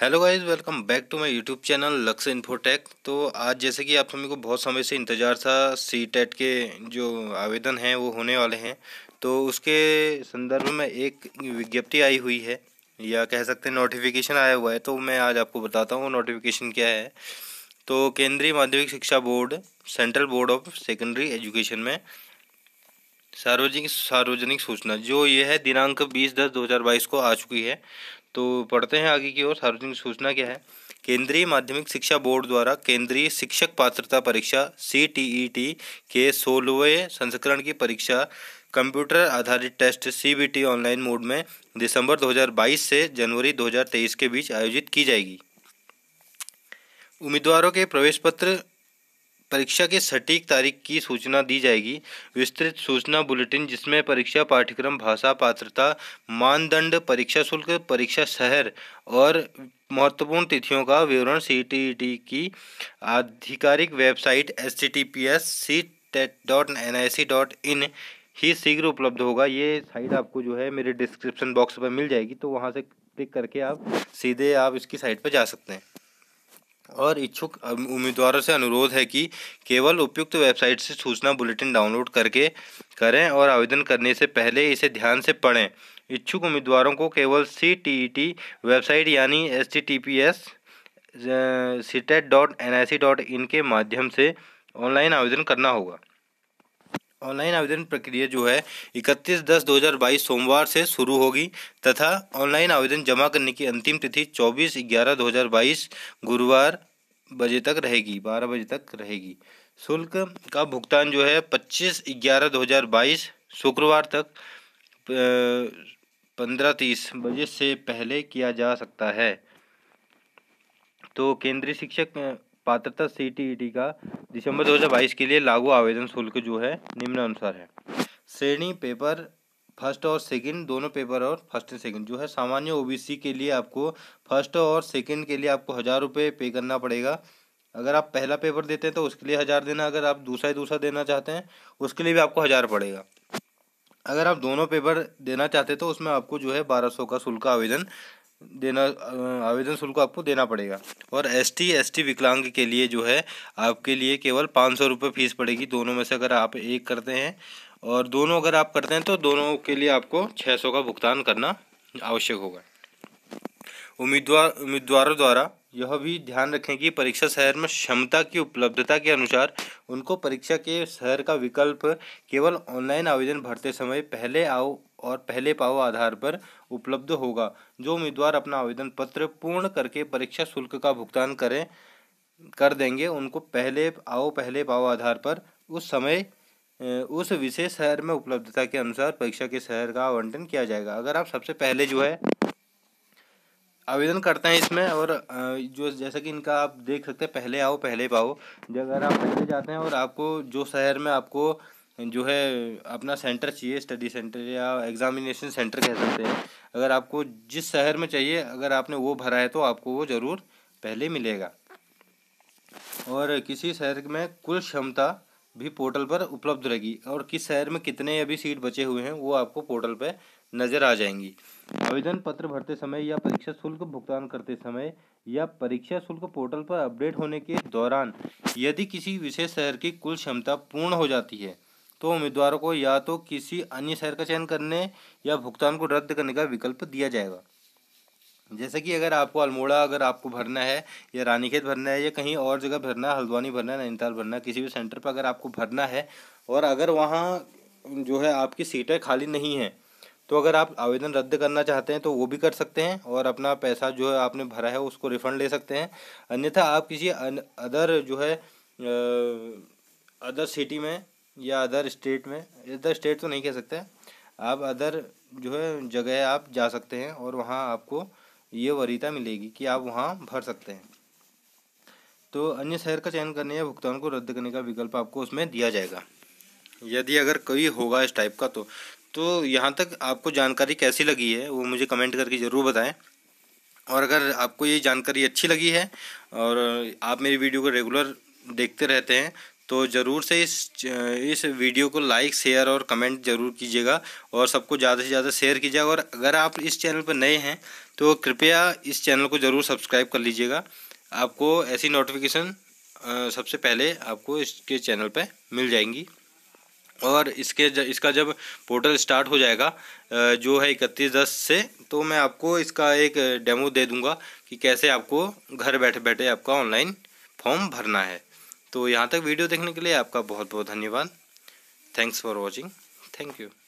hello guys welcome back to my YouTube channel Lux Infotech तो आज जैसे कि आप सभी को बहुत समय से इंतज़ार था सी टेट e के जो आवेदन हैं वो होने वाले हैं तो उसके संदर्भ में एक विज्ञप्ति आई हुई है या कह सकते हैं नोटिफिकेशन आया हुआ है तो मैं आज आपको बताता हूँ नोटिफिकेशन क्या है तो केंद्रीय माध्यमिक शिक्षा board central board of secondary education में सार्वजनिक सार्वजनिक सूचना जो ये है दिनांक बीस दस बाईस को आ चुकी है तो पढ़ते हैं आगे की ओर सार्वजनिक सूचना क्या है केंद्रीय माध्यमिक शिक्षा बोर्ड द्वारा केंद्रीय शिक्षक पात्रता परीक्षा सी e के सोलहवें संस्करण की परीक्षा कंप्यूटर आधारित टेस्ट सीबीटी ऑनलाइन मोड में दिसंबर 2022 से जनवरी 2023 के बीच आयोजित की जाएगी उम्मीदवारों के प्रवेश पत्र परीक्षा के सटीक तारीख की सूचना दी जाएगी विस्तृत सूचना बुलेटिन जिसमें परीक्षा पाठ्यक्रम भाषा पात्रता मानदंड परीक्षा शुल्क परीक्षा शहर और महत्वपूर्ण तिथियों का विवरण सी e की आधिकारिक website S C T P S C TET dot N I C dot in ही शीघ्र उपलब्ध होगा ये साइट आपको जो है मेरे डिस्क्रिप्शन बॉक्स पर मिल जाएगी तो वहाँ से क्लिक करके आप सीधे आप इसकी साइट पर जा सकते हैं और इच्छुक उम्मीदवारों से अनुरोध है कि केवल उपयुक्त वेबसाइट से सूचना बुलेटिन डाउनलोड करके करें और आवेदन करने से पहले इसे ध्यान से पढ़ें इच्छुक उम्मीदवारों को केवल C T E T website यानी S T T P S CTET dot N I C dot in के माध्यम से ऑनलाइन आवेदन करना होगा ऑनलाइन आवेदन प्रक्रिया जो है 31 दस 2022 सोमवार से शुरू होगी तथा ऑनलाइन आवेदन जमा करने की अंतिम तिथि 24 ग्यारह 2022 गुरुवार बजे तक रहेगी 12 बजे तक रहेगी शुल्क का भुगतान जो है 25 ग्यारह 2022 शुक्रवार तक पंद्रह तीस बजे से पहले किया जा सकता है तो केंद्रीय शिक्षक पात्रता सी का दिसंबर 2022 के लिए लागू आवेदन शुल्क जो है निम्न अनुसार है श्रेणी पेपर फर्स्ट और सेकंड दोनों पेपर और फर्स्ट एंड सेकंड जो है सामान्य ओबीसी के लिए आपको फर्स्ट और सेकंड के लिए आपको हज़ार रुपये पे करना पड़ेगा अगर आप पहला पेपर देते हैं तो उसके लिए हज़ार देना अगर आप दूसरा ही दूसरा देना चाहते हैं उसके लिए भी आपको हज़ार पड़ेगा अगर आप दोनों पेपर देना चाहते हैं तो उसमें आपको जो है बारह का शुल्क आवेदन देना आवेदन शुल्क आपको देना पड़ेगा और एस टी एस टी विकलांग के लिए जो है आपके लिए केवल पाँच सौ रुपये फीस पड़ेगी दोनों में से अगर आप एक करते हैं और दोनों अगर आप करते हैं तो दोनों के लिए आपको छः सौ का भुगतान करना आवश्यक होगा उम्मीदवार उम्मीदवारों द्वारा यह भी ध्यान रखें कि परीक्षा शहर में क्षमता की उपलब्धता के अनुसार उनको परीक्षा के शहर का विकल्प केवल ऑनलाइन आवेदन भरते समय पहले आओ और पहले पाव आधार पर उपलब्ध होगा जो उम्मीदवार अपना आवेदन पत्र पूर्ण करके परीक्षा शुल्क का भुगतान करें कर देंगे उनको पहले आओ पहले पाओ आधार पर उस समय उस विशेष शहर में उपलब्धता के अनुसार परीक्षा के शहर का आवंटन किया जाएगा अगर आप सबसे पहले जो है आवेदन करते हैं इसमें और जो जैसा कि इनका आप देख सकते हैं पहले आओ पहले पाओ अगर आप पहले जाते हैं और आपको जो शहर में आपको जो है अपना सेंटर चाहिए स्टडी सेंटर या एग्ज़ामिनेशन सेंटर कह सकते हैं अगर आपको जिस शहर में चाहिए अगर आपने वो भरा है तो आपको वो ज़रूर पहले मिलेगा और किसी शहर में कुल क्षमता भी पोर्टल पर उपलब्ध रहेगी और किस शहर में कितने अभी सीट बचे हुए हैं वो आपको पोर्टल पर नज़र आ जाएंगी आवेदन पत्र भरते समय या परीक्षा शुल्क भुगतान करते समय या परीक्षा शुल्क पोर्टल पर अपडेट होने के दौरान यदि किसी विशेष शहर की कुल क्षमता पूर्ण हो जाती है तो उम्मीदवारों को या तो किसी अन्य शहर का चयन करने या भुगतान को रद्द करने का विकल्प दिया जाएगा जैसे कि अगर आपको अल्मोड़ा अगर आपको भरना है या रानीखेत भरना है या कहीं और जगह भरना है हल्द्वानी भरना है नैनीताल भरना है किसी भी सेंटर पर अगर आपको भरना है और अगर वहाँ जो है आपकी सीटें खाली नहीं हैं तो अगर आप आवेदन रद्द करना चाहते हैं तो वो भी कर सकते हैं और अपना पैसा जो है आपने भरा है उसको रिफ़ंड ले सकते हैं अन्यथा आप किसी अदर जो है अदर सिटी में या अदर स्टेट में अदर स्टेट तो नहीं कह सकते आप अदर जो है जगह आप जा सकते हैं और वहाँ आपको ये वरीता मिलेगी कि आप वहाँ भर सकते हैं तो अन्य शहर का चयन करने या भुगतान को रद्द करने का विकल्प आपको उसमें दिया जाएगा यदि अगर कोई होगा इस टाइप का तो तो यहाँ तक आपको जानकारी कैसी लगी है वो मुझे कमेंट करके ज़रूर बताएं और अगर आपको ये जानकारी अच्छी लगी है और आप मेरी वीडियो को रेगुलर देखते रहते हैं तो ज़रूर से इस इस वीडियो को लाइक शेयर और कमेंट ज़रूर कीजिएगा और सबको ज़्यादा से ज़्यादा शेयर कीजिएगा और अगर आप इस चैनल पर नए हैं तो कृपया इस चैनल को ज़रूर सब्सक्राइब कर लीजिएगा आपको ऐसी नोटिफिकेशन सबसे पहले आपको इसके चैनल पर मिल जाएंगी और इसके ज, इसका जब पोर्टल स्टार्ट हो जाएगा जो है इकतीस दस से तो मैं आपको इसका एक डेमो दे दूंगा कि कैसे आपको घर बैठे बैठे आपका ऑनलाइन फॉर्म भरना है तो यहाँ तक वीडियो देखने के लिए आपका बहुत बहुत धन्यवाद thanks for watching thank you